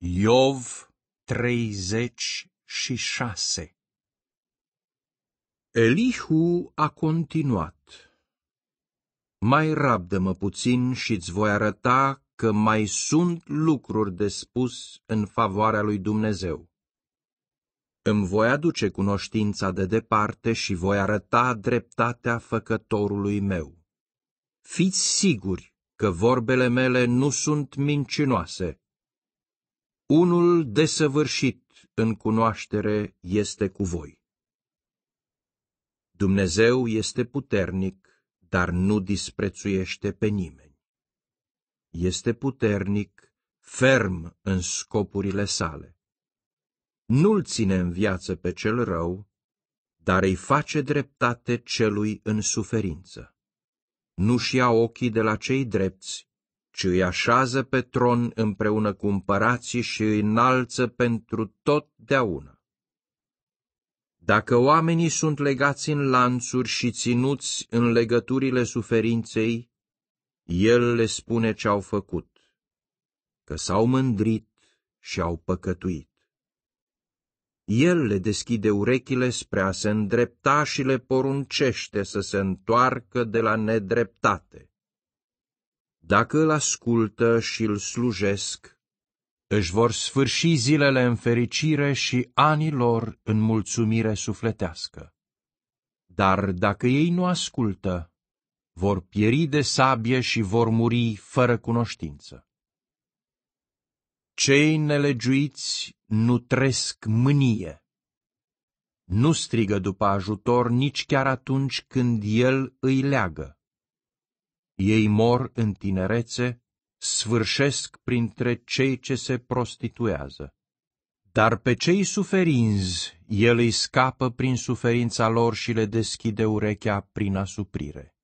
Iov 36 Elihu a continuat. Mai rabdă-mă puțin și îți voi arăta că mai sunt lucruri de spus în favoarea lui Dumnezeu. Îmi voi aduce cunoștința de departe și voi arăta dreptatea făcătorului meu. Fiți siguri că vorbele mele nu sunt mincinoase unul desăvârșit în cunoaștere este cu voi. Dumnezeu este puternic, dar nu disprețuiește pe nimeni. Este puternic, ferm în scopurile sale. Nu-l ține în viață pe cel rău, dar îi face dreptate celui în suferință. Nu-și ia ochii de la cei drepți, ci îi așează pe tron împreună cu împărații și îi înalță pentru totdeauna. Dacă oamenii sunt legați în lanțuri și ținuți în legăturile suferinței, el le spune ce au făcut, că s-au mândrit și au păcătuit. El le deschide urechile spre a se îndrepta și le poruncește să se întoarcă de la nedreptate. Dacă îl ascultă și îl slujesc, își vor sfârși zilele în fericire și anii lor în mulțumire sufletească. Dar dacă ei nu ascultă, vor pieri de sabie și vor muri fără cunoștință. Cei nelegiuiți nu tresc mânie. Nu strigă după ajutor nici chiar atunci când el îi leagă. Ei mor în tinerețe, sfârșesc printre cei ce se prostituează. Dar pe cei suferinzi, el îi scapă prin suferința lor și le deschide urechea prin asuprire.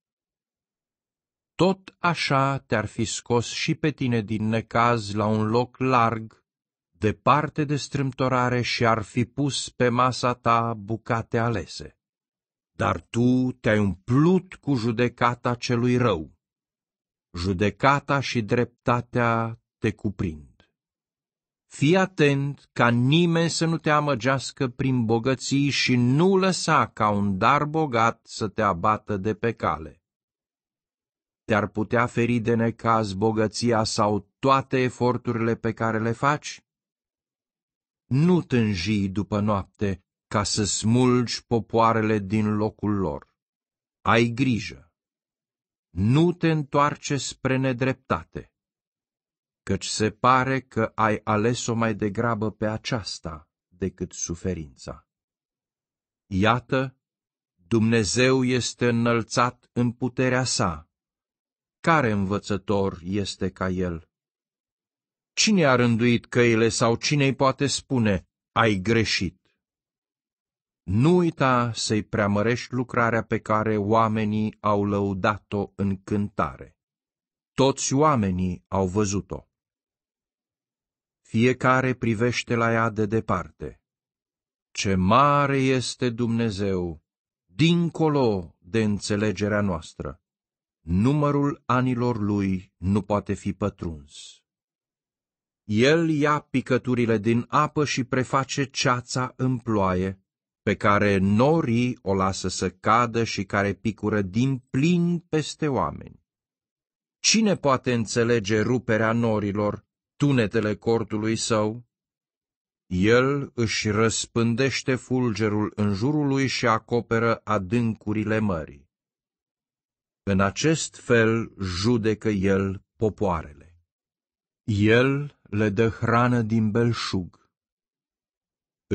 Tot așa te-ar fi scos și pe tine din necaz la un loc larg, departe de strâmtorare și ar fi pus pe masa ta bucate alese. Dar tu te-ai umplut cu judecata celui rău judecata și dreptatea te cuprind. Fii atent ca nimeni să nu te amăgească prin bogății și nu lăsa ca un dar bogat să te abată de pe cale. Te-ar putea feri de necaz bogăția sau toate eforturile pe care le faci? Nu tânjii după noapte ca să smulgi popoarele din locul lor. Ai grijă! nu te întoarce spre nedreptate, căci se pare că ai ales-o mai degrabă pe aceasta decât suferința. Iată, Dumnezeu este înălțat în puterea sa. Care învățător este ca el? Cine a rânduit căile sau cine i poate spune, ai greșit? Nu uita să-i preamărești lucrarea pe care oamenii au lăudat-o în cântare. Toți oamenii au văzut-o. Fiecare privește la ea de departe. Ce mare este Dumnezeu, dincolo de înțelegerea noastră. Numărul anilor lui nu poate fi pătruns. El ia picăturile din apă și preface ceața în ploaie pe care norii o lasă să cadă și care picură din plin peste oameni. Cine poate înțelege ruperea norilor, tunetele cortului său? El își răspândește fulgerul în jurul lui și acoperă adâncurile mării. În acest fel judecă el popoarele. El le dă hrană din belșug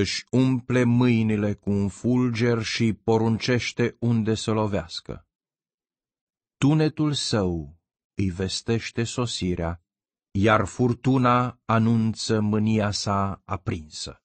își umple mâinile cu un fulger și poruncește unde să lovească. Tunetul său îi vestește sosirea, iar furtuna anunță mânia sa aprinsă.